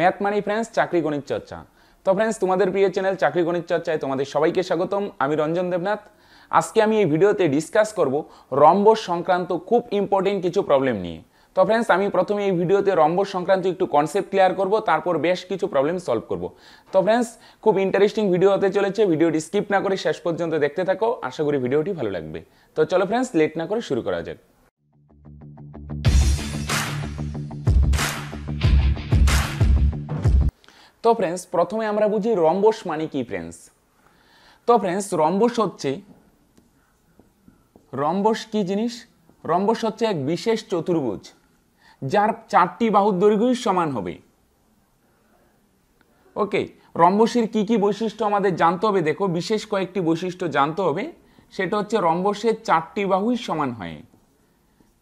Math মানি friends চাকরি গণিত চর্চা তো ফ্রেন্ডস তোমাদের প্রিয় চ্যানেল চাকরি গণিত চর্চায় তোমাদের সবাইকে স্বাগতম আমি রঞ্জন দেবনাথ আজকে আমি এই ভিডিওতে ডিসকাস করব রম্বস সংক্রান্ত খুব ইম্পর্টেন্ট কিছু প্রবলেম নিয়ে তো ফ্রেন্ডস আমি প্রথমে এই ভিডিওতে রম্বস সংক্রান্ত একটু কনসেপ্ট ক্লিয়ার করব তারপর বেশ কিছু প্রবলেম সলভ করব তো ফ্রেন্ডস খুব ইন্টারেস্টিং ভিডিও হতে চলেছে ভিডিওটি স্কিপ না করে শেষ পর্যন্ত দেখতে থাকো আশা করি ভিডিওটি ভালো লাগবে তো চলো ফ্রেন্ডস লেট না করে শুরু করা যাক তো ফ্রেন্ডস প্রথমে আমরা বুঝি রম্বস মানে কি ফ্রেন্ডস তো ফ্রেন্ডস রম্বস হচ্ছে রম্বস কি জিনিস রম্বস হচ্ছে এক বিশেষ চতুর্ভুজ যার চারটি বাহুর দৈর্ঘ্যই সমান হবে ওকে রম্বসের কি কি বৈশিষ্ট্য আমাদের জানতে হবে দেখো বিশেষ কয়েকটি বৈশিষ্ট্য জানতে হবে সেটা হচ্ছে রম্বসের চারটি বাহুই সমান হয়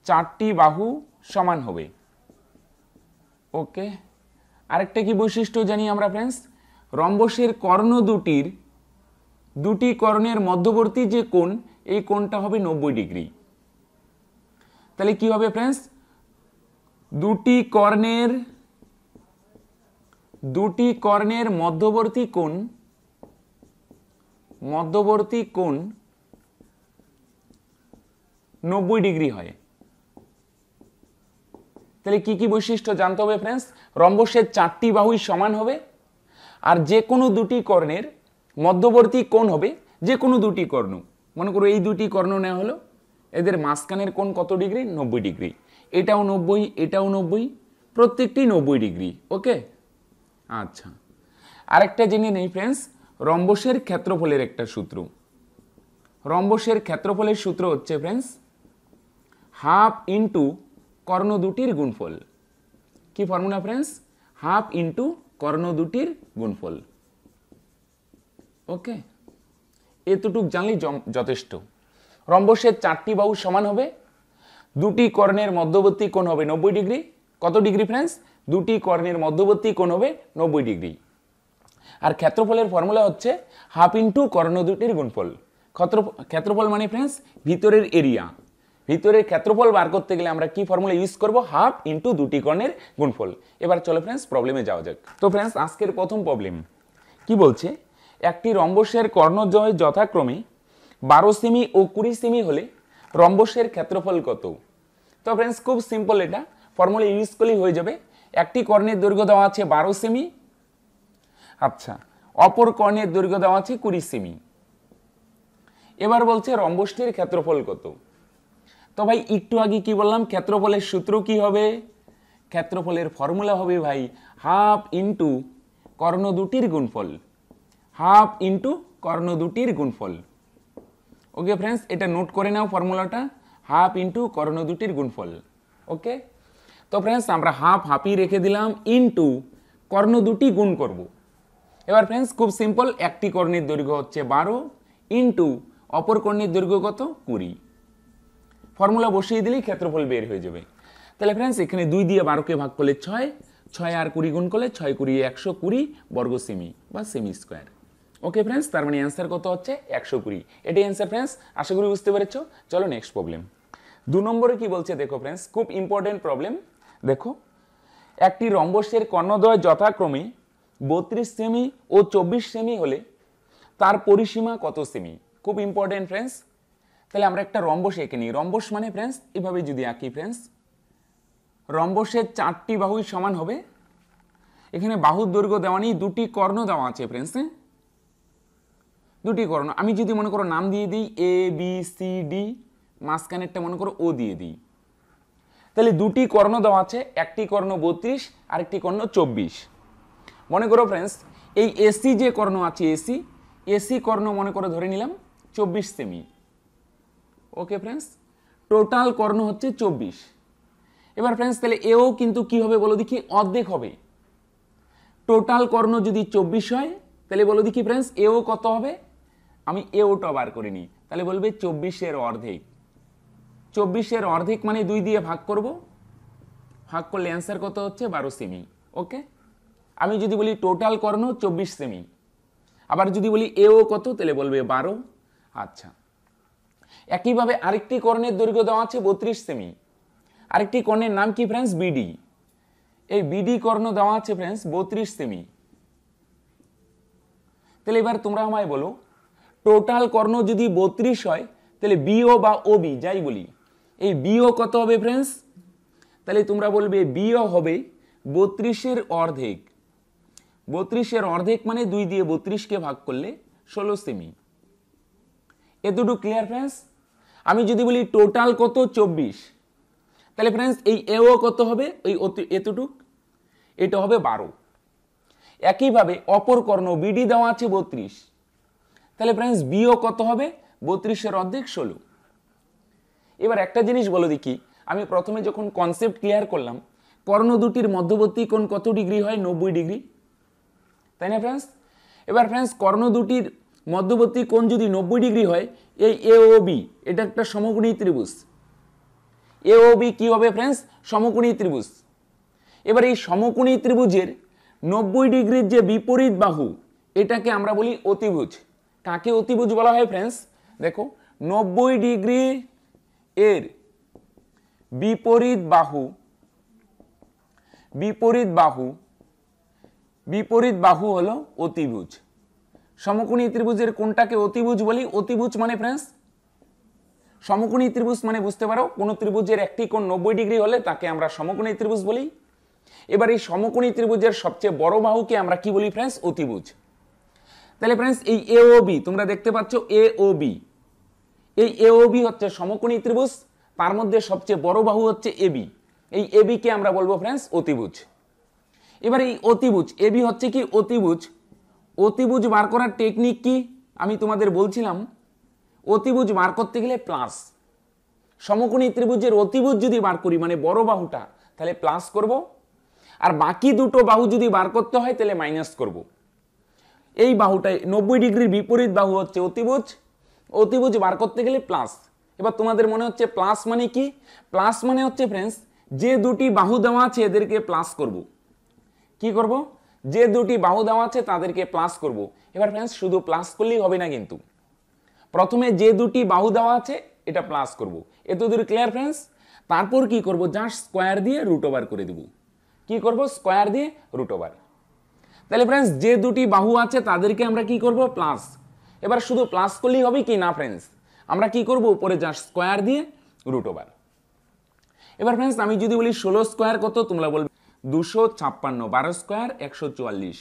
চারটি বাহু সমান হবে ওকে আরেকটা কি বৈশিষ্ট্য জানি আমরা ফ্রেন্ডস রম্বসের কর্ণ দুটির দুটি কর্ণের মধ্যবর্তী যে কোণ এই কোণটা হবে নব্বই ডিগ্রি তাহলে কি হবে ফ্রেন্ডস দুটি কর্ণের দুটি কর্ণের মধ্যবর্তী কোণ মধ্যবর্তী কোণ নব্বই ডিগ্রি হয় তাহলে কি কি বৈশিষ্ট্য জানতে হবে ফ্রেন্ডস রম্বসের চারটি বাহুই সমান হবে আর যে কোনো দুটি কর্ণের মধ্যবর্তী কোণ হবে যে কোনো দুটি কর্ণ মনে করো এই দুটি কর্ণ নেওয়া হলো এদের মাঝখানের কোণ কত ডিগ্রি নব্বই ডিগ্রি এটাও নব্বই এটাও নব্বই প্রত্যেকটি নব্বই ডিগ্রি ওকে আচ্ছা আরেকটা জেনে নেই ফ্রেন্ডস রম্বসের ক্ষেত্রফলের একটা সূত্র রম্বসের ক্ষেত্রফলের সূত্র হচ্ছে ফ্রেন্ডস হাফ ইন্টু কর্ণ দুটির গুণফল কি ফর্মুলা ফ্রেন্ডস হাফ ইন্টু কর্ণ দুটির গুণফল ওকে এতটুক জানলেই যথেষ্ট রম্বসের চারটি বাহু সমান হবে দুটি কর্ণের মধ্যবর্তী কোণ হবে নব্বই ডিগ্রি কত ডিগ্রি ফ্রেন্ডস দুটি কর্ণের মধ্যবর্তী কোণ হবে নব্বই ডিগ্রি আর ক্ষেত্রফলের ফর্মুলা হচ্ছে হাফ ইন্টু কর্ণ দুটির গুণফল ক্ষেত্রফল মানে ফ্রেন্ডস ভিতরের এরিয়া ভিতরের ক্ষেত্রফল বার করতে গেলে আমরা কি ফর্মুলা ইউজ করব হাফ ইন্টু দুটি কর্ণের গুণফল এবার চলো ফ্রেন্ডস প্রবলেমে যাওয়া যাক তো ফ্রেন্ডস আজকের প্রথম প্রবলেম কি বলছে একটি রম্বসের কর্ণজয় যথাক্রমে বারো সেমি ও কুড়ি সেমি হলে রম্বসের ক্ষেত্রফল কত তো ফ্রেন্ডস খুব সিম্পল এটা ফর্মুলা ইউজ করলেই হয়ে যাবে একটি কর্ণের দৈর্ঘ্য দেওয়া আছে বারো সেমি আচ্ছা অপর কর্ণের দৈর্ঘ্য দেওয়া আছে কুড়ি সেমি এবার বলছে রম্বসটির ক্ষেত্রফল কত তো ভাই একটু আগে কি বললাম ক্ষেত্রফলের সূত্র কি হবে ক্ষেত্রফলের ফর্মুলা হবে ভাই হাফ ইন্টু কর্ণ দুটির গুণফল হাফ ইন্টু কর্ণ দুটির গুণফল ওকে ফ্রেন্ডস এটা নোট করে নাও ফর্মুলাটা হাফ ইন্টু কর্ণ দুটির গুণফল ওকে তো ফ্রেন্ডস আমরা হাফ হাফই রেখে দিলাম ইন্টু কর্ণ দুটি গুণ করব এবার ফ্রেন্ডস খুব সিম্পল একটি কর্ণের দৈর্ঘ্য হচ্ছে বারো ইন্টু অপর কর্ণের দৈর্ঘ্য কত কুড়ি ফর্মুলা বসিয়ে দিলেই ক্ষেত্রফল বের হয়ে যাবে তাহলে ফ্রেন্ডস এখানে দুই দিয়ে বারোকে ভাগ করলে ছয় ছয় আর কুড়ি গুণ করলে ছয় কুড়ি একশো কুড়ি বর্গ সেমি বা সেমি স্কোয়ার ওকে ফ্রেন্ডস তার মানে অ্যান্সার কত হচ্ছে একশো কুড়ি এটাই অ্যান্সার ফ্রেন্ডস আশা করি বুঝতে পেরেছ চলো নেক্সট প্রবলেম দু নম্বরে কি বলছে দেখো ফ্রেন্ডস খুব ইম্পর্টেন্ট প্রবলেম দেখো একটি রম্বসের কর্ণদ্বয় যথাক্রমে বত্রিশ সেমি ও চব্বিশ সেমি হলে তার পরিসীমা কত সেমি খুব ইম্পর্টেন্ট ফ্রেন্ডস তাহলে আমরা একটা রম্বস এঁকে নিই রম্বস মানে ফ্রেন্ডস এভাবে যদি আঁকি ফ্রেন্ডস রম্বসের চারটি বাহুই সমান হবে এখানে বাহুর দৈর্ঘ্য দেওয়া নেই দুটি কর্ণ দেওয়া আছে ফ্রেন্ডস হ্যাঁ দুটি কর্ণ আমি যদি মনে করো নাম দিয়ে দিই এ বি সি ডি মাঝখানেরটা মনে করো ও দিয়ে দিই তাহলে দুটি কর্ণ দেওয়া আছে একটি কর্ণ বত্রিশ আরেকটি কর্ণ চব্বিশ মনে করো ফ্রেন্ডস এই এসি যে কর্ণ আছে এসি এসি কর্ণ মনে করো ধরে নিলাম চব্বিশ সেমি ওকে ফ্রেন্ডস টোটাল কর্ণ হচ্ছে চব্বিশ এবার ফ্রেন্ডস তাহলে এও কিন্তু কি হবে বলো দেখি অর্ধেক হবে টোটাল কর্ণ যদি চব্বিশ হয় তাহলে বলো দেখি ফ্রেন্ডস এও কত হবে আমি এওটা বার করিনি তাহলে বলবে চব্বিশের অর্ধেক চব্বিশের অর্ধেক মানে দুই দিয়ে ভাগ করব ভাগ করলে অ্যান্সার কত হচ্ছে বারো সেমি ওকে আমি যদি বলি টোটাল কর্ণ চব্বিশ সেমি আবার যদি বলি এও কত তাহলে বলবে বারো আচ্ছা একইভাবে আরেকটি কর্ণের দৈর্ঘ্য দেওয়া আছে বত্রিশ সেমি আরেকটি কর্ণের নাম কি ফ্রেন্ডস বিডি এই বিডি কর্ণ দেওয়া আছে ফ্রেন্ডস বত্রিশ সেমি তাহলে এবার তোমরা আমায় বলো টোটাল কর্ণ যদি বত্রিশ হয় তাহলে বিও বা ওবি যাই বলি এই বিও কত হবে ফ্রেন্ডস তাহলে তোমরা বলবে বিও হবে বত্রিশের অর্ধেক বত্রিশের অর্ধেক মানে দুই দিয়ে বত্রিশকে ভাগ করলে ষোলো সেমি এতটুকু ক্লিয়ার ফ্রেন্ডস আমি যদি বলি টোটাল কত চব্বিশ তাহলে ফ্রেন্ডস এই এও কত হবে ওই এতটুক এটা হবে বারো একইভাবে অপর কর্ণ বিডি দেওয়া আছে বত্রিশ তাহলে ফ্রেন্ডস বিও কত হবে বত্রিশের অর্ধেক ষোলো এবার একটা জিনিস বলো দেখি আমি প্রথমে যখন কনসেপ্ট ক্লিয়ার করলাম কর্ণ দুটির মধ্যবর্তী কোণ কত ডিগ্রি হয় নব্বই ডিগ্রি তাই না ফ্রেন্ডস এবার ফ্রেন্ডস কর্ণ দুটির মধ্যবর্তী কোণ যদি নব্বই ডিগ্রি হয় এই এওবি বি এটা একটা সমকোণী ত্রিভুজ এওবি বি কী হবে ফ্রেন্ডস সমকোণী ত্রিভুজ এবার এই সমকোণী ত্রিভুজের নব্বই ডিগ্রির যে বিপরীত বাহু এটাকে আমরা বলি অতিভুজ কাকে অতিভুজ বলা হয় ফ্রেন্ডস দেখো নব্বই ডিগ্রি এর বিপরীত বাহু বিপরীত বাহু বিপরীত বাহু হলো অতিভুজ সমকোণী ত্রিভুজের কোনটাকে অতিভুজ বলি অতিভুজ মানে ফ্রেন্ডস সমকোণী ত্রিভুজ মানে বুঝতে পারো কোনো ত্রিভুজের একটি কোণ নব্বই ডিগ্রি হলে তাকে আমরা সমকোণী ত্রিভুজ বলি এবার এই সমকোণী ত্রিভুজের সবচেয়ে বড় বাহুকে আমরা কি বলি ফ্রেন্ডস অতিভুজ তাহলে ফ্রেন্ডস এই এওবি তোমরা দেখতে পাচ্ছ এওবি এই এওবি হচ্ছে সমকোণী ত্রিভুজ তার মধ্যে সবচেয়ে বড় বাহু হচ্ছে এ বি এই এবিকে আমরা বলবো ফ্রেন্ডস অতিভুজ এবার এই অতিভুজ এ বি হচ্ছে কি অতিভুজ অতিভুজ বার করার টেকনিক কি আমি তোমাদের বলছিলাম অতিভুজ বার করতে গেলে প্লাস সমকোণী ত্রিভুজের অতিভুজ যদি বার করি মানে বড় বাহুটা তাহলে প্লাস করব আর বাকি দুটো বাহু যদি বার করতে হয় তাহলে মাইনাস করব এই বাহুটাই নব্বই ডিগ্রির বিপরীত বাহু হচ্ছে অতিভুজ অতিভুজ বার করতে গেলে প্লাস এবার তোমাদের মনে হচ্ছে প্লাস মানে কি প্লাস মানে হচ্ছে ফ্রেন্ডস যে দুটি বাহু দেওয়া আছে এদেরকে প্লাস করব কি করব যে দুটি বাহু দেওয়া আছে তাদেরকে প্লাস করব এবার ফ্রেন্ডস শুধু প্লাস করলেই হবে না কিন্তু প্রথমে যে দুটি বাহু দেওয়া আছে এটা প্লাস করব এত দূর ক্লিয়ার ফ্রেন্ডস তারপর কি করব জাস্ট স্কোয়ার দিয়ে রুট ওভার করে দেব কি করব স্কোয়ার দিয়ে রুট ওভার তাহলে ফ্রেন্ডস যে দুটি বাহু আছে তাদেরকে আমরা কি করব প্লাস এবার শুধু প্লাস করলেই হবে কি না ফ্রেন্ডস আমরা কি করব উপরে জাস্ট স্কোয়ার দিয়ে রুট ওভার এবার ফ্রেন্ডস আমি যদি বলি ষোলো স্কোয়ার কত তোমরা বলবে দুশো ছাপ্পান্ন বারো স্কোয়ার একশো চুয়াল্লিশ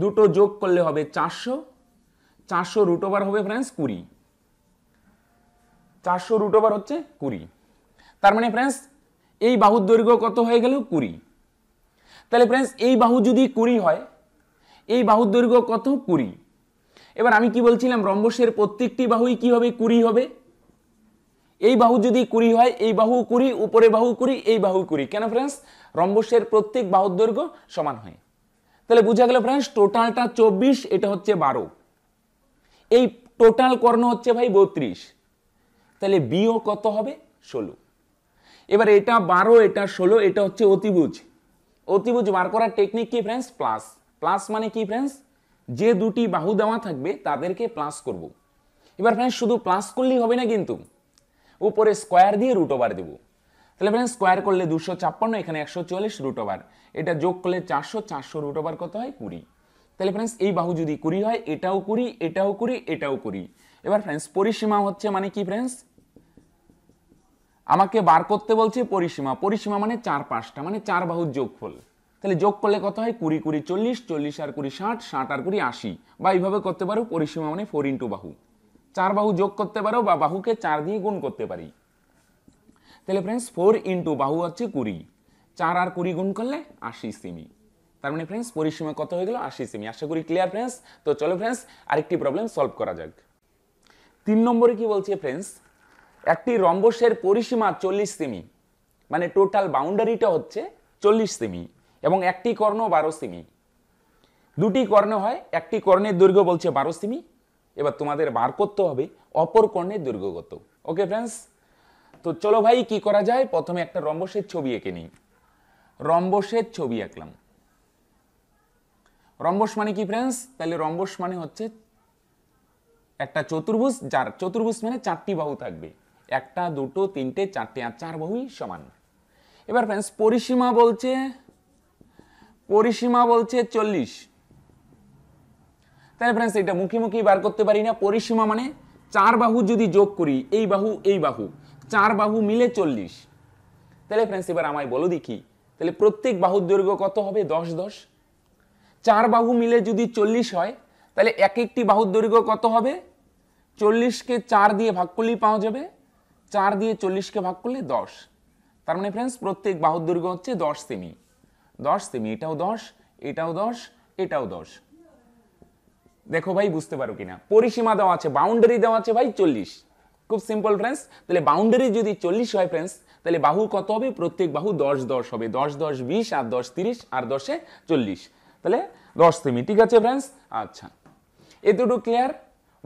দুটো যোগ করলে হবে চারশো চারশো রুট ওভার হবে ফ্রেন্ডস কুড়ি চারশো রুট ওভার হচ্ছে কুড়ি তার মানে ফ্রেন্ডস এই বাহুর দৈর্ঘ্য কত হয়ে গেল কুড়ি তাহলে ফ্রেন্ডস এই বাহু যদি কুড়ি হয় এই বাহুর দৈর্ঘ্য কত কুড়ি এবার আমি কি বলছিলাম রম্বসের প্রত্যেকটি বাহুই কি হবে কুড়ি হবে এই বাহু যদি কুড়ি হয় এই বাহু কুড়ি উপরে বাহু কুড়ি এই বাহু কুড়ি কেন ফ্রেন্ডস রম্বসের প্রত্যেক বাহুর দৈর্ঘ্য সমান হয় তাহলে বোঝা গেল ফ্রেন্ডস টোটালটা চব্বিশ এটা হচ্ছে বারো এই টোটাল কর্ণ হচ্ছে ভাই বত্রিশ তাহলে বিও কত হবে ষোলো এবার এটা বারো এটা ষোলো এটা হচ্ছে অতিভুজ অতিভুজ বার করার টেকনিক কি ফ্রেন্ডস প্লাস প্লাস মানে কি ফ্রেন্ডস যে দুটি বাহু দেওয়া থাকবে তাদেরকে প্লাস করব। এবার ফ্রেন্ডস শুধু প্লাস করলেই হবে না কিন্তু উপরে স্কোয়ার দিয়ে রুট ওভার দেবো তাহলে ফ্রেন্ড স্কোয়ার করলে দুশো ছাপ্পান্ন এখানে একশো চল্লিশ রুট ওভার এটা যোগ করলে চারশো চারশো রুট ওভার কত হয় কুড়ি তাহলে ফ্রেন্ডস এই বাহু যদি কুড়ি হয় এটাও কুড়ি এটাও কুড়ি এটাও কুড়ি এবার ফ্রেন্ডস পরিসীমা হচ্ছে মানে কি ফ্রেন্ডস আমাকে বার করতে বলছে পরিসীমা পরিসীমা মানে চার পাঁচটা মানে চার বাহুর যোগফল তাহলে যোগ করলে কত হয় কুড়ি কুড়ি চল্লিশ চল্লিশ আর কুড়ি ষাট ষাট আর কুড়ি আশি বা এইভাবে করতে পারো পরিসীমা মানে ফোর ইন্টু বাহু চার বাহু যোগ করতে পারো বা বাহুকে চার দিয়ে গুণ করতে পারি তাহলে ফ্রেন্ডস ফোর ইন্টু বাহু হচ্ছে কুড়ি চার আর কুড়ি গুণ করলে আশি সেমি তার মানে ফ্রেন্ডস পরিসীমা কত হয়ে গেল আশি সেমি আশা করি ক্লিয়ার ফ্রেন্ডস তো চলো ফ্রেন্ডস আরেকটি প্রবলেম সলভ করা যাক তিন নম্বরে কি বলছে ফ্রেন্ডস একটি রম্বসের পরিসীমা চল্লিশ সেমি মানে টোটাল বাউন্ডারিটা হচ্ছে চল্লিশ সেমি এবং একটি কর্ণ বারো সেমি দুটি কর্ণ হয় একটি কর্ণের দৈর্ঘ্য বলছে বারো সেমি এবার তোমাদের বার করতে হবে অপর কর্ণের দৈর্ঘ্য কত ওকে ফ্রেন্ডস তো চলো ভাই কি করা যায় প্রথমে একটা রম্বসের ছবি এঁকে নিই রম্বসের ছবি আঁকলাম রম্বস মানে কি ফ্রেন্ডস তাহলে রম্বস মানে হচ্ছে একটা চতুর্ভুজ যার চতুর্ভুজ মানে চারটি বাহু থাকবে একটা দুটো তিনটে চারটে আর চার বাহুই সমান এবার ফ্রেন্ডস পরিসীমা বলছে পরিসীমা বলছে চল্লিশ তাহলে ফ্রেন্ডস এটা মুখী বার করতে পারি না পরিসীমা মানে চার বাহু যদি যোগ করি এই বাহু এই বাহু চার বাহু মিলে চল্লিশ তাহলে ফ্রেন্ডস এবার আমায় বলো দেখি তাহলে প্রত্যেক বাহুর দৈর্ঘ্য কত হবে দশ দশ চার বাহু মিলে যদি চল্লিশ হয় তাহলে এক একটি বাহুর দৈর্ঘ্য কত হবে চল্লিশকে চার দিয়ে ভাগ করলেই পাওয়া যাবে চার দিয়ে চল্লিশকে ভাগ করলে দশ তার মানে ফ্রেন্ডস প্রত্যেক বাহুর দৈর্ঘ্য হচ্ছে দশ সেমি দশ সেমি এটাও দশ এটাও দশ এটাও দশ দেখো ভাই বুঝতে পারো কিনা পরিসীমা দেওয়া আছে বাউন্ডারি দেওয়া আছে ভাই চল্লিশ খুব সিম্পল ফ্রেন্ডস তাহলে বাউন্ডারি যদি চল্লিশ হয় ফ্রেন্ডস তাহলে বাহু কত হবে প্রত্যেক বাহু দশ দশ হবে দশ দশ বিশ আর দশ তিরিশ আর দশে চল্লিশ তাহলে দশ সেমি ঠিক আছে ফ্রেন্ডস আচ্ছা এতটুকু ক্লিয়ার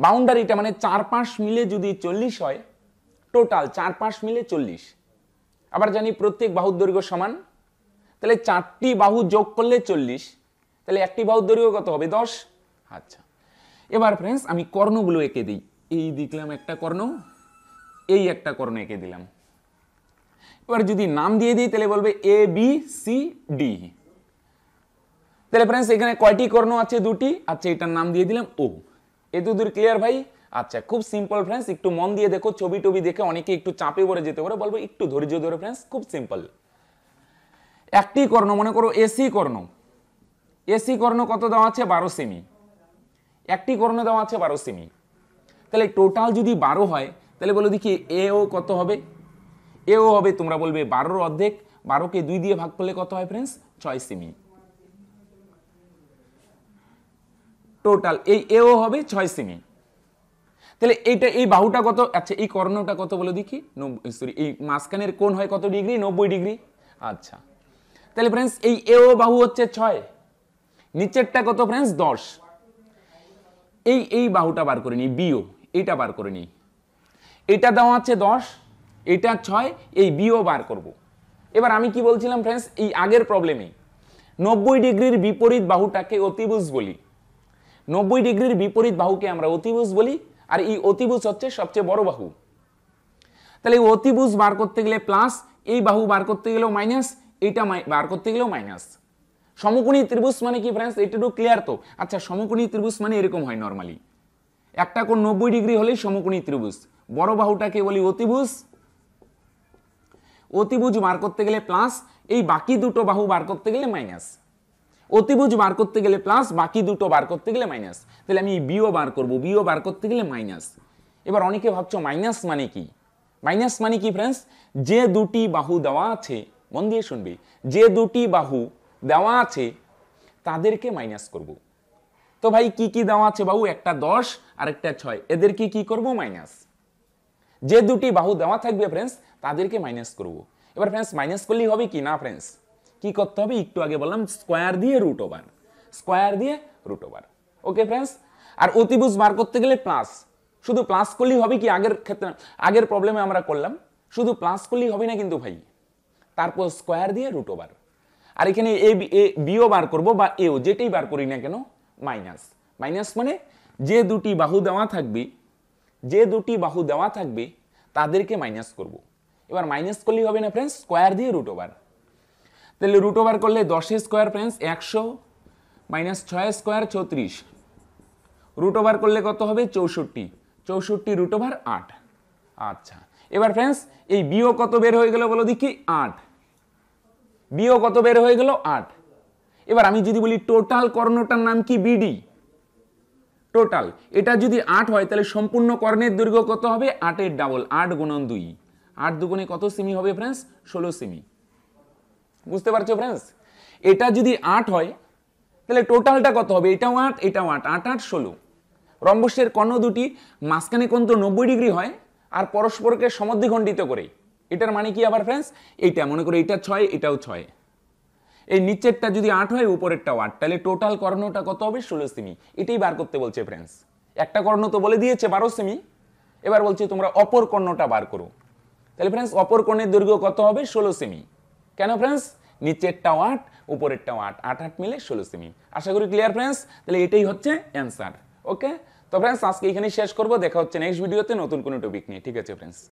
বাউন্ডারিটা মানে চার পাঁচ মিলে যদি চল্লিশ হয় টোটাল চার পাঁচ মিলে চল্লিশ আবার জানি প্রত্যেক বাহুর দৈর্ঘ্য সমান তাহলে চারটি বাহু যোগ করলে চল্লিশ তাহলে একটি বাহুর দৈর্ঘ্য কত হবে দশ আচ্ছা এবার ফ্রেন্ডস আমি কর্ণগুলো এঁকে দিই এই দেখলাম একটা কর্ণ এই একটা কর্ণ এঁকে দিলাম এবার যদি নাম দিয়ে দিই তাহলে বলবে এ বি সি ডি তাহলে ফ্রেন্ডস এখানে কয়টি কর্ণ আছে দুটি আচ্ছা এটার নাম দিয়ে দিলাম ও এত দূর ক্লিয়ার ভাই আচ্ছা খুব সিম্পল ফ্রেন্ডস একটু মন দিয়ে দেখো ছবি টবি দেখে অনেকে একটু চাপে পড়ে যেতে পারে বলবো একটু ধৈর্য ধরে ফ্রেন্ডস খুব সিম্পল একটি কর্ণ মনে করো এসি কর্ণ এসি কর্ণ কত দেওয়া আছে বারো সেমি একটি করণে দেওয়া আছে বারো সেমি তাহলে টোটাল যদি বারো হয় তাহলে বলো দেখি এও কত হবে এও হবে তোমরা বলবে বারোর অর্ধেক বারোকে দুই দিয়ে ভাগ করলে কত হয় ফ্রেন্ডস ছয় সেমি টোটাল এই এও হবে ছয় সেমি তাহলে এইটা এই বাহুটা কত আচ্ছা এই কর্ণটা কত বলে দেখি নব্বই সরি এই মাঝখানের কোন হয় কত ডিগ্রি নব্বই ডিগ্রি আচ্ছা তাহলে ফ্রেন্ডস এই এও বাহু হচ্ছে ছয় নিচেরটা কত ফ্রেন্ডস দশ এই এই বাহুটা বার করে নিই বিও এটা বার করে নিই এটা দেওয়া আছে দশ এটা ছয় এই বিও বার করব। এবার আমি কি বলছিলাম ফ্রেন্ডস এই আগের প্রবলেমে নব্বই ডিগ্রির বিপরীত বাহুটাকে অতিবুজ বলি নব্বই ডিগ্রির বিপরীত বাহুকে আমরা অতিবুজ বলি আর এই অতিবুজ হচ্ছে সবচেয়ে বড় বাহু তাহলে এই বার করতে গেলে প্লাস এই বাহু বার করতে গেলেও মাইনাস এটা বার করতে গেলেও মাইনাস সমকোণী ত্রিভুজ মানে কি ফ্রেন্ডস এটুকু ক্লিয়ার তো আচ্ছা সমকোণী ত্রিভুজ মানে এরকম হয় নর্মালি একটা কোণ নব্বই ডিগ্রি হলেই সমকোণী ত্রিভুজ বড় বাহুটাকে বলি অতিভুজ অতিভুজ বার করতে গেলে প্লাস এই বাকি দুটো বাহু বার করতে গেলে মাইনাস অতিভুজ বার করতে গেলে প্লাস বাকি দুটো বার করতে গেলে মাইনাস তাহলে আমি বিও বার করব বিও বার করতে গেলে মাইনাস এবার অনেকে ভাবছো মাইনাস মানে কি মাইনাস মানে কি ফ্রেন্ডস যে দুটি বাহু দেওয়া আছে মন দিয়ে শুনবি যে দুটি বাহু দেওয়া আছে তাদেরকে মাইনাস করব। তো ভাই কি কি দেওয়া আছে বাহু একটা দশ আর একটা ছয় এদেরকে কি করব মাইনাস যে দুটি বাহু দেওয়া থাকবে ফ্রেন্ডস তাদেরকে মাইনাস করব। এবার ফ্রেন্ডস মাইনাস করলেই হবে কি না ফ্রেন্ডস কি করতে হবে একটু আগে বললাম স্কোয়ার দিয়ে রুট ওভার স্কোয়ার দিয়ে রুট ওভার ওকে ফ্রেন্ডস আর অতিভুজ বার করতে গেলে প্লাস শুধু প্লাস করলেই হবে কি আগের ক্ষেত্রে আগের প্রবলেমে আমরা করলাম শুধু প্লাস করলেই হবে না কিন্তু ভাই তারপর স্কোয়ার দিয়ে রুট ওভার আর এখানে এ বিও বার করব বা এও যেটাই বার করি না কেন মাইনাস মাইনাস মানে যে দুটি বাহু দেওয়া থাকবে যে দুটি বাহু দেওয়া থাকবে তাদেরকে মাইনাস করব। এবার মাইনাস করলেই হবে না ফ্রেন্ডস স্কোয়ার দিয়ে রুট ওভার তাহলে রুট ওভার করলে দশে স্কোয়ার ফ্রেন্ডস একশো মাইনাস ছয় স্কোয়ার চৌত্রিশ রুট ওভার করলে কত হবে চৌষট্টি চৌষট্টি রুট ওভার আট আচ্ছা এবার ফ্রেন্ডস এই বিও কত বের হয়ে গেল বলো দেখি আট বিও কত বের হয়ে গেল আট এবার আমি যদি বলি টোটাল কর্ণটার নাম কি বিডি টোটাল এটা যদি আট হয় তাহলে সম্পূর্ণ কর্ণের দৈর্ঘ্য কত হবে আটের ডাবল আট গুণন দুই আট দুগুণে কত সেমি হবে ফ্রেন্ডস ষোলো সেমি বুঝতে পারছো ফ্রেন্ডস এটা যদি আট হয় তাহলে টোটালটা কত হবে এটাও আট এটাও আট আট আট ষোলো রম্বসের কর্ণ দুটি মাঝখানে কোন তো নব্বই ডিগ্রি হয় আর পরস্পরকে সমদ্বিখণ্ডিত করে এটার মানে কি আবার ফ্রেন্ডস এইটা মনে করো এটা ছয় এটাও ছয় এই নিচেরটা যদি আট হয় উপরেরটাও আট তাহলে টোটাল কর্ণটা কত হবে ষোলো সেমি এটাই বার করতে বলছে ফ্রেন্ডস একটা কর্ণ তো বলে দিয়েছে বারো সেমি এবার বলছে তোমরা অপর কর্ণটা বার করো তাহলে ফ্রেন্ডস অপর কর্ণের দৈর্ঘ্য কত হবে ষোলো সেমি কেন ফ্রেন্ডস নিচেরটাও আট উপরেরটাও আট আট আট মিলে ষোলো সেমি আশা করি ক্লিয়ার ফ্রেন্ডস তাহলে এটাই হচ্ছে অ্যান্সার ওকে তো ফ্রেন্ডস আজকে এখানেই শেষ করবো দেখা হচ্ছে নেক্সট ভিডিওতে নতুন কোনো টপিক নিয়ে ঠিক আছে ফ্রেন্ডস